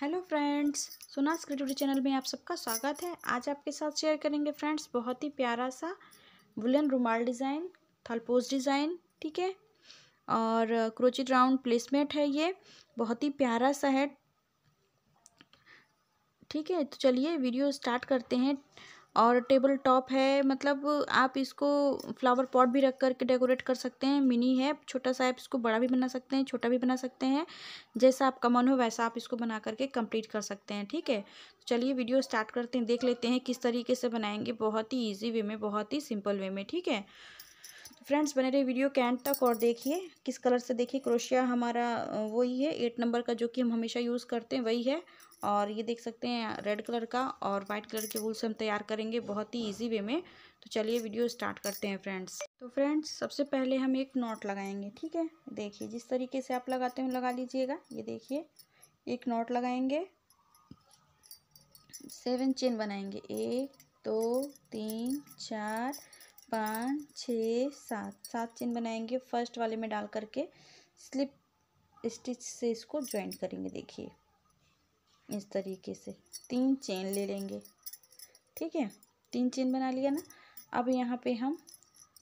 Hello friends सुनास creativity channel में आप सबका स्वागत है आज आपके साथ शेयर करेंगे फ्रेंड्स बहुत ही प्यारा सा वुलन रुमाल डिज़ाइन थलपोज डिज़ाइन ठीक है और क्रोचिट राउंड प्लेसमेंट है ये बहुत ही प्यारा सा है ठीक है तो चलिए वीडियो स्टार्ट करते हैं और टेबल टॉप है मतलब आप इसको फ्लावर पॉट भी रख करके डेकोरेट कर सकते हैं मिनी है छोटा सा आप इसको बड़ा भी बना सकते हैं छोटा भी बना सकते हैं जैसा आपका मन हो वैसा आप इसको बना करके कंप्लीट कर सकते हैं ठीक है तो चलिए वीडियो स्टार्ट करते हैं देख लेते हैं किस तरीके से बनाएंगे बहुत ही ईजी वे में बहुत ही सिंपल वे में ठीक है फ्रेंड्स बने रहे वीडियो के एंड तक और देखिए किस कलर से देखिए क्रोशिया हमारा वही है एट नंबर का जो कि हम हमेशा यूज़ करते हैं वही है और ये देख सकते हैं रेड कलर का और वाइट कलर के वूल से हम तैयार करेंगे बहुत ही इजी वे में तो चलिए वीडियो स्टार्ट करते हैं फ्रेंड्स तो फ्रेंड्स सबसे पहले हम एक नॉट लगाएंगे ठीक है देखिए जिस तरीके से आप लगाते हो लगा लीजिएगा ये देखिए एक नॉट लगाएंगे सेवन चेन बनाएंगे एक दो तीन चार पाँच छः सात सात चेन बनाएंगे फर्स्ट वाले में डाल करके स्लिप स्टिच से इसको ज्वाइन करेंगे देखिए इस तरीके से तीन चेन ले लेंगे ठीक है तीन चेन बना लिया ना अब यहाँ पे हम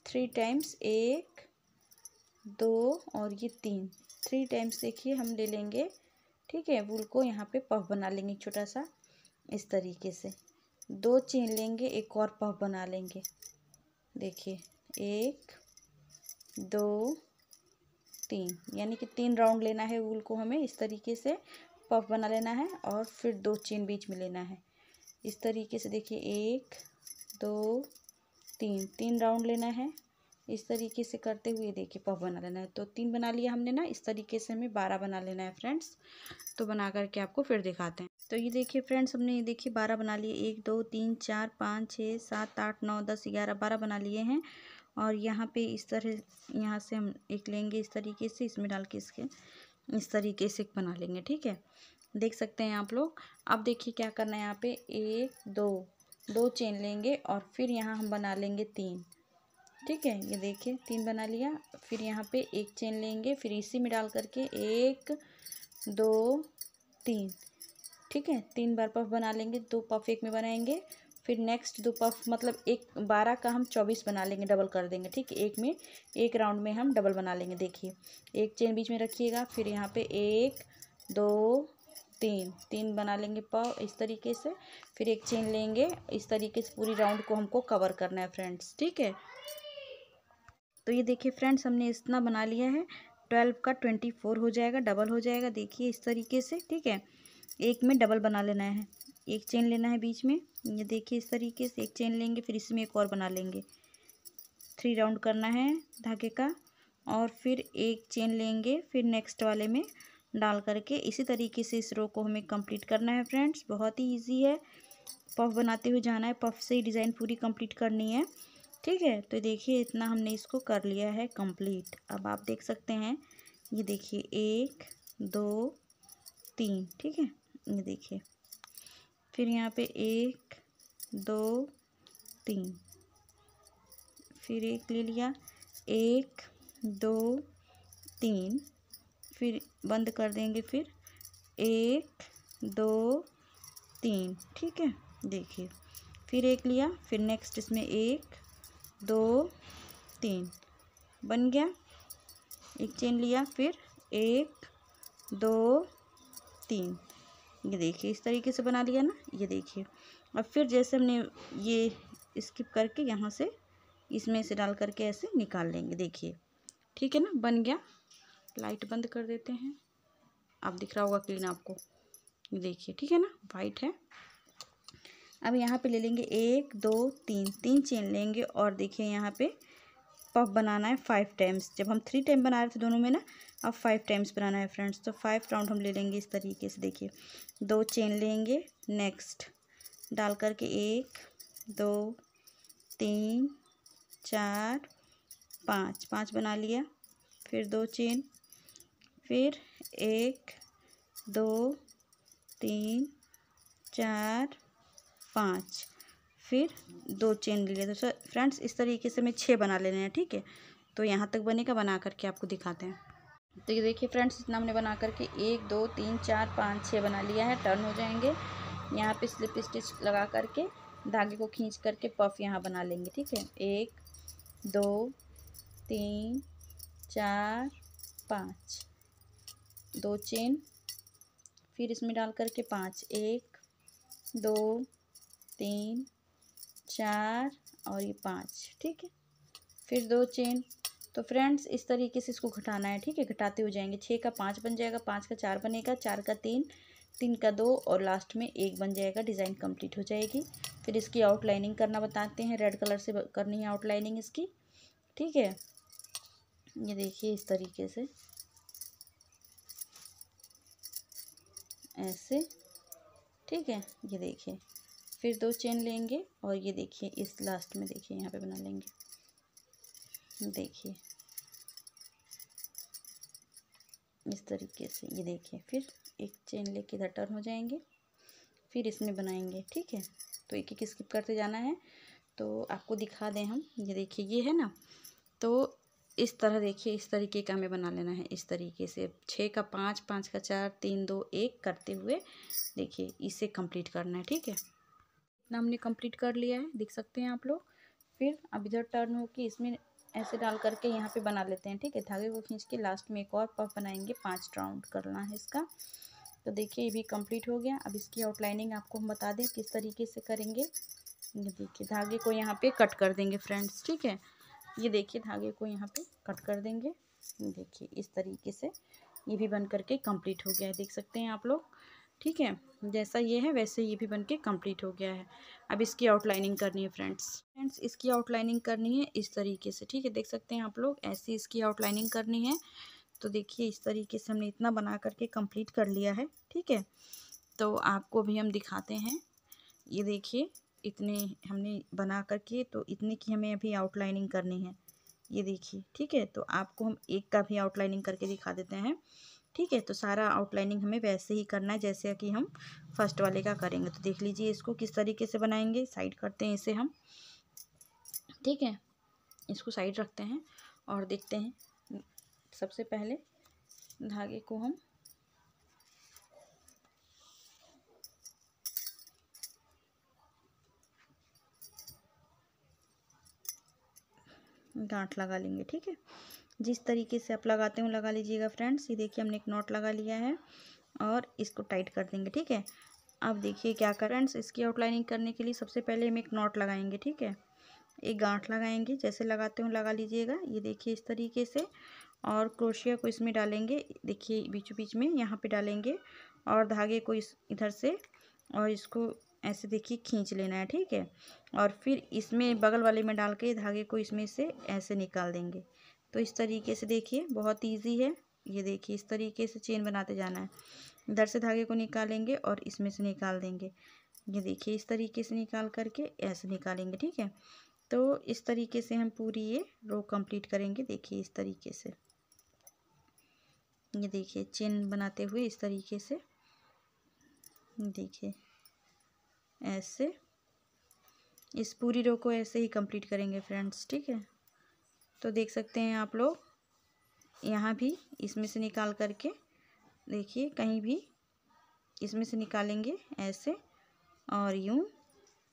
थ्री टाइम्स एक दो और ये तीन थ्री टाइम्स देखिए हम ले लेंगे ठीक है वूल को यहाँ पे पफ बना लेंगे छोटा सा इस तरीके से दो चेन लेंगे एक और पफ बना लेंगे देखिए एक दो तीन यानी कि तीन राउंड लेना है वूल को हमें इस तरीके से पफ बना लेना है और फिर दो चेन बीच में लेना है इस तरीके से देखिए एक दो तीन तीन राउंड लेना है इस तरीके से करते हुए देखिए पफ बना लेना है तो तीन बना लिया हमने ना इस तरीके से हमें बारह बना लेना है फ्रेंड्स तो बना करके आपको फिर दिखाते हैं तो ये देखिए फ्रेंड्स हमने ये देखिए बारह बना लिए एक दो तीन चार पाँच छः सात आठ नौ दस ग्यारह बारह बना लिए हैं और यहाँ पे इस तरह यहाँ से हम एक लेंगे इस तरीके से इसमें डाल के इसके इस तरीके से बना लेंगे ठीक है देख सकते हैं आप लोग अब देखिए क्या करना है यहाँ पे एक दो दो चेन लेंगे और फिर यहाँ हम बना लेंगे तीन ठीक है ये देखिए तीन बना लिया फिर यहाँ पे एक चेन लेंगे फिर इसी में डाल करके एक दो तीन ठीक है तीन बार पफ बना लेंगे दो पफ एक में बनाएंगे फिर नेक्स्ट दो पफ मतलब एक बारह का हम चौबीस बना लेंगे डबल कर देंगे ठीक है एक में एक राउंड में हम डबल बना लेंगे देखिए एक चेन बीच में रखिएगा फिर यहाँ पे एक दो तीन तीन बना लेंगे पाव इस तरीके से फिर एक चेन लेंगे इस तरीके से पूरी राउंड को हमको कवर करना है फ्रेंड्स ठीक है तो ये देखिए फ्रेंड्स हमने इतना बना लिया है ट्वेल्व का ट्वेंटी फोर हो जाएगा डबल हो जाएगा देखिए इस तरीके से ठीक है एक में डबल बना लेना है एक चेन लेना है बीच में ये देखिए इस तरीके से एक चेन लेंगे फिर इसमें एक और बना लेंगे थ्री राउंड करना है धागे का और फिर एक चेन लेंगे फिर नेक्स्ट वाले में डाल करके इसी तरीके से इस रो को हमें कंप्लीट करना है फ्रेंड्स बहुत ही इजी है पफ बनाते हुए जाना है पफ से ही डिज़ाइन पूरी कंप्लीट करनी है ठीक है तो देखिए इतना हमने इसको कर लिया है कंप्लीट अब आप देख सकते हैं ये देखिए एक दो तीन ठीक है ये देखिए फिर यहाँ पे एक दो तीन फिर एक ले लिया एक दो तीन फिर बंद कर देंगे फिर एक दो तीन ठीक है देखिए फिर एक लिया फिर नेक्स्ट इसमें एक दो तीन बन गया एक चेन लिया फिर एक दो तीन ये देखिए इस तरीके से बना लिया ना ये देखिए अब फिर जैसे हमने ये स्किप करके यहाँ से इसमें से डाल करके ऐसे निकाल लेंगे देखिए ठीक है ना बन गया लाइट बंद कर देते हैं आप दिख रहा होगा क्लीन आपको देखिए ठीक है ना वाइट है अब यहाँ पे ले लेंगे एक दो तीन तीन चेन लेंगे और देखिए यहाँ पे पफ बनाना है फाइव टाइम्स जब हम थ्री टाइम बना रहे थे दोनों में ना अब फाइव टाइम्स बनाना है फ्रेंड्स तो फाइव राउंड हम ले लेंगे इस तरीके से देखिए दो चेन लेंगे नेक्स्ट डाल करके एक दो तीन चार पाँच पाँच बना लिया फिर दो चेन फिर एक दो तीन चार पाँच फिर दो चेन ले लिया दोस्तों फ्रेंड्स इस तरीके से हमें छः बना लेने हैं ठीक है तो यहाँ तक बनेगा बना करके आपको दिखाते हैं तो ये देखिए फ्रेंड्स इतना हमने बना करके एक दो तीन चार पाँच छः बना लिया है टर्न हो जाएंगे यहाँ पे स्लिप स्टिच लगा करके धागे को खींच करके पफ यहाँ बना लेंगे ठीक है एक दो तीन चार पाँच दो चेन फिर इसमें डाल करके पाँच एक दो तीन चार और ये पाँच ठीक है फिर दो चेन तो फ्रेंड्स इस तरीके से इसको घटाना है ठीक है घटाते हो जाएंगे छः का पाँच बन जाएगा पाँच का चार बनेगा चार का तीन तीन का दो और लास्ट में एक बन जाएगा डिज़ाइन कंप्लीट हो जाएगी फिर इसकी आउटलाइनिंग करना बताते हैं रेड कलर से करनी है आउटलाइनिंग इसकी ठीक है ये देखिए इस तरीके से ऐसे ठीक है ये देखिए फिर दो चेन लेंगे और ये देखिए इस लास्ट में देखिए यहाँ पे बना लेंगे देखिए इस तरीके से ये देखिए फिर एक चेन लेके इधर टर्न हो जाएंगे फिर इसमें बनाएंगे ठीक है तो एक एक स्किप करते जाना है तो आपको दिखा दें हम ये देखिए ये है ना तो इस तरह देखिए इस तरीके का हमें बना लेना है इस तरीके से छः का पाँच पाँच का चार तीन दो एक करते हुए देखिए इसे कंप्लीट करना है ठीक है इतना हमने कंप्लीट कर लिया है देख सकते हैं आप लोग फिर अब इधर टर्न हो के इसमें ऐसे डाल करके यहाँ पे बना लेते हैं ठीक है धागे को खींच के लास्ट में एक और पफ बनाएंगे पाँच राउंड करना है इसका तो देखिए ये भी कंप्लीट हो गया अब इसकी आउटलाइनिंग आपको हम बता दें किस तरीके से करेंगे ये देखिए धागे को यहाँ पे कट कर देंगे फ्रेंड्स ठीक है ये देखिए धागे को यहाँ पर कट कर देंगे देखिए इस तरीके से ये भी बन करके कंप्लीट हो गया है देख सकते हैं आप लोग ठीक है जैसा ये है वैसे ये भी बनके कंप्लीट हो गया है अब इसकी आउटलाइनिंग करनी है फ्रेंड्स फ्रेंड्स इसकी आउटलाइनिंग करनी है इस तरीके से ठीक है देख सकते हैं आप लोग ऐसी इसकी आउटलाइनिंग करनी है तो देखिए इस तरीके से हमने इतना बना करके कंप्लीट कर लिया है ठीक है तो आपको भी हम दिखाते हैं ये देखिए इतने हमने बना करके तो इतने की हमें अभी आउटलाइनिंग करनी है ये देखिए ठीक है तो आपको हम एक का भी आउटलाइनिंग करके दिखा देते हैं ठीक है तो सारा आउटलाइनिंग हमें वैसे ही करना है जैसे कि हम फर्स्ट वाले का करेंगे तो देख लीजिए इसको किस तरीके से बनाएंगे साइड करते हैं इसे हम ठीक है इसको साइड रखते हैं और देखते हैं सबसे पहले धागे को हम गांठ लगा लेंगे ठीक है जिस तरीके से आप लगाते हो लगा लीजिएगा फ्रेंड्स ये देखिए हमने एक नॉट लगा लिया है और इसको टाइट कर देंगे ठीक है अब देखिए क्या करें फ्रेंड्स इसकी आउटलाइनिंग करने के लिए सबसे पहले हम एक नॉट लगाएंगे ठीक है एक गांठ लगाएंगे जैसे लगाते हो लगा लीजिएगा ये देखिए इस तरीके से और क्रोशिया को इसमें डालेंगे देखिए बीचों बीच में यहाँ पर डालेंगे और धागे को इस इधर से और इसको ऐसे देखिए खींच लेना है ठीक है और फिर इसमें बगल वाले में डाल के धागे को इसमें से ऐसे निकाल देंगे तो इस तरीके से देखिए बहुत ईजी है ये देखिए इस तरीके से चेन बनाते जाना है इधर से धागे को निकालेंगे और इसमें से निकाल देंगे ये देखिए इस तरीके से निकाल करके ऐसे निकालेंगे ठीक है तो इस तरीके से हम पूरी ये रो कंप्लीट करेंगे देखिए इस तरीके से ये देखिए चेन बनाते हुए इस तरीके से देखिए ऐसे इस पूरी रो को ऐसे ही कंप्लीट करेंगे फ्रेंड्स ठीक है तो देख सकते हैं आप लोग यहाँ भी इसमें से निकाल करके देखिए कहीं भी इसमें से निकालेंगे ऐसे और यूँ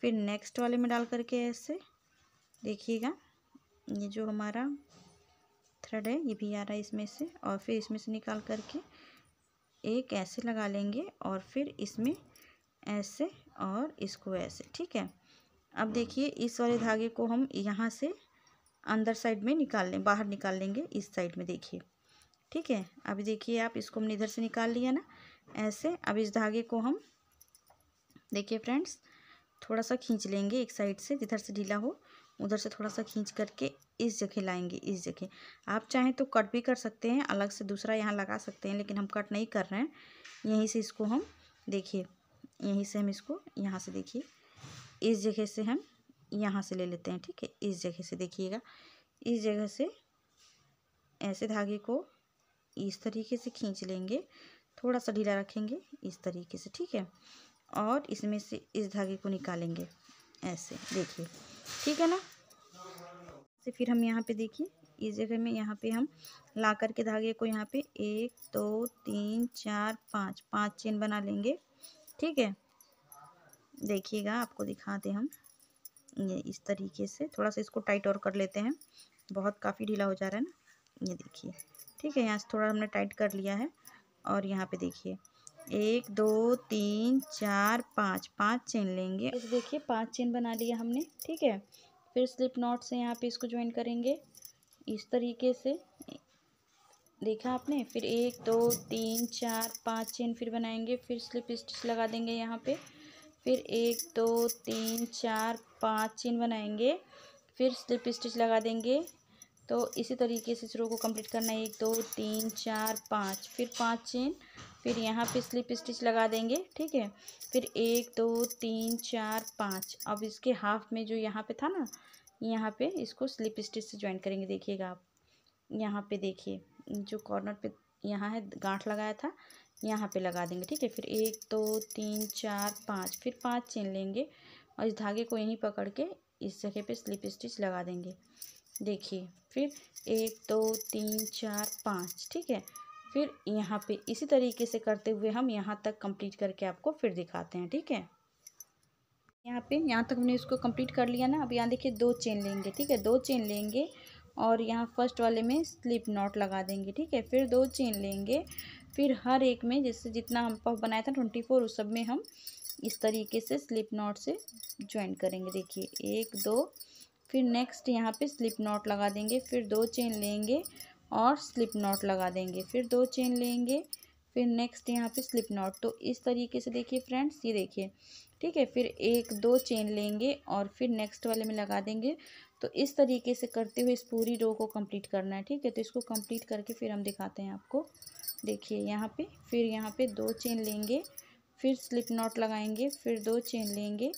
फिर नेक्स्ट वाले में डाल करके ऐसे देखिएगा ये जो हमारा थ्रेड है ये भी आ रहा है इसमें से और फिर इसमें से निकाल करके एक ऐसे लगा लेंगे और फिर इसमें ऐसे और इसको ऐसे ठीक है अब हाँ। देखिए इस वाले धागे को हम यहाँ से अंदर साइड में निकाल लें बाहर निकाल लेंगे इस साइड में देखिए ठीक है अभी देखिए आप इसको हमने इधर से निकाल लिया ना ऐसे अब इस धागे को हम देखिए फ्रेंड्स थोड़ा सा खींच लेंगे एक साइड से जिधर से ढीला हो उधर से थोड़ा सा खींच करके इस जगह लाएंगे इस जगह आप चाहें तो कट भी कर सकते हैं अलग से दूसरा यहाँ लगा सकते हैं लेकिन हम कट नहीं कर रहे हैं यहीं से इसको हम देखिए यहीं से हम इसको यहाँ से देखिए इस जगह से हम यहाँ से ले लेते हैं ठीक है इस जगह से देखिएगा इस जगह से ऐसे धागे को इस तरीके से खींच लेंगे थोड़ा सा ढीला रखेंगे इस तरीके से ठीक है और इसमें से इस धागे को निकालेंगे ऐसे देखिए ठीक है ना से फिर हम यहाँ पे देखिए इस जगह में यहाँ पे हम ला कर के धागे को यहाँ पे एक दो तीन चार पाँच पाँच चेन बना लेंगे ठीक है देखिएगा आपको दिखाते हम ये इस तरीके से थोड़ा सा इसको टाइट और कर लेते हैं बहुत काफ़ी ढीला हो जा रहा है ना ये देखिए ठीक है यहाँ से थोड़ा हमने टाइट कर लिया है और यहाँ पे देखिए एक दो तीन चार पाँच पाँच चेन लेंगे देखिए पाँच चेन बना लिया हमने ठीक है फिर स्लिप नॉट से यहाँ पे इसको ज्वाइन करेंगे इस तरीके से देखा आपने फिर एक दो तीन चार पाँच चेन फिर बनाएंगे फिर स्लिप स्टिच लगा देंगे यहाँ पे फिर एक दो तीन चार पाँच चेन बनाएंगे फिर स्लिप स्टिच लगा देंगे तो इसी तरीके से शुरू को कंप्लीट करना है एक दो तीन चार पाँच फिर पाँच चेन फिर यहाँ पे स्लिप स्टिच लगा देंगे ठीक है फिर एक दो तीन चार पाँच अब इसके हाफ में जो यहाँ पे था ना यहाँ पे इसको स्लिप स्टिच से ज्वाइन करेंगे देखिएगा आप यहाँ पे देखिए जो कॉर्नर पे यहाँ है गांठ लगाया था यहाँ पे लगा देंगे ठीक है फिर एक दो तो, तीन चार पाँच फिर पाँच चेन लेंगे और इस धागे को यहीं पकड़ के इस जगह पे स्लिप स्टिच लगा देंगे देखिए फिर एक दो तो, तीन चार पाँच ठीक है फिर यहाँ पे इसी तरीके से करते हुए हम यहाँ तक कंप्लीट करके आपको फिर दिखाते हैं ठीक है यहाँ पे यहाँ तक हमने इसको कंप्लीट कर लिया ना अब यहाँ देखिए दो चेन लेंगे ठीक है दो चेन लेंगे और यहाँ फर्स्ट वाले में स्लिप नॉट लगा देंगे ठीक है फिर दो चेन लेंगे फिर हर एक में जैसे जितना हम पफ बनाया था ट्वेंटी फोर उस सब में हम इस तरीके से स्लिप नॉट से ज्वाइन करेंगे देखिए एक दो फिर नेक्स्ट यहाँ पे स्लिप नॉट लगा देंगे फिर दो चेन लेंगे और स्लिप नॉट लगा देंगे फिर दो चेन लेंगे फिर नेक्स्ट यहाँ पे स्लिप नॉट तो इस तरीके से देखिए फ्रेंड्स ये देखिए ठीक है फिर एक दो चेन लेंगे और फिर नेक्स्ट वाले में लगा देंगे तो इस तरीके से करते हुए इस पूरी रो को कंप्लीट करना है ठीक है तो इसको कंप्लीट करके फिर हम दिखाते हैं आपको देखिए यहाँ पे फिर यहाँ पे दो चेन लेंगे फिर स्लिप नॉट लगाएंगे फिर दो चेन लेंगे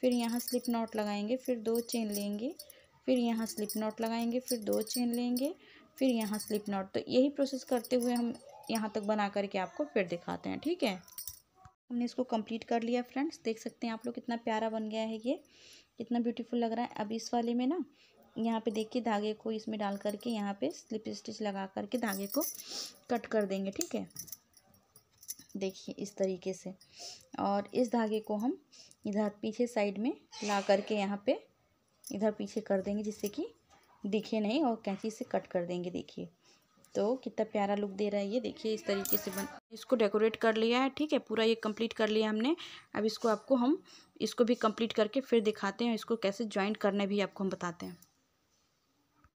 फिर यहाँ स्लिप नॉट लगाएंगे फिर दो चेन लेंगे फिर यहाँ स्लिप नॉट लगाएंगे फिर दो चेन लेंगे फिर यहाँ स्लिप नॉट तो यही प्रोसेस करते हुए हम यहाँ तक बना करके आपको फिर दिखाते हैं ठीक है हमने इसको कंप्लीट कर लिया फ्रेंड्स देख सकते हैं आप लोग कितना प्यारा बन गया है ये कितना ब्यूटीफुल लग रहा है अब इस वाले में ना यहाँ पे देखिए धागे को इसमें डाल करके यहाँ पे स्लिप स्टिच लगा करके धागे को कट कर देंगे ठीक है देखिए इस तरीके से और इस धागे को हम इधर पीछे साइड में ला करके यहाँ पे इधर पीछे कर देंगे जिससे कि दिखे नहीं और कैंची से कट कर देंगे देखिए तो कितना प्यारा लुक दे रहा है ये देखिए इस तरीके से बन इसको डेकोरेट कर लिया है ठीक है पूरा ये कंप्लीट कर लिया हमने अब इसको आपको हम इसको भी कंप्लीट करके फिर दिखाते हैं इसको कैसे ज्वाइंट करना भी आपको हम बताते हैं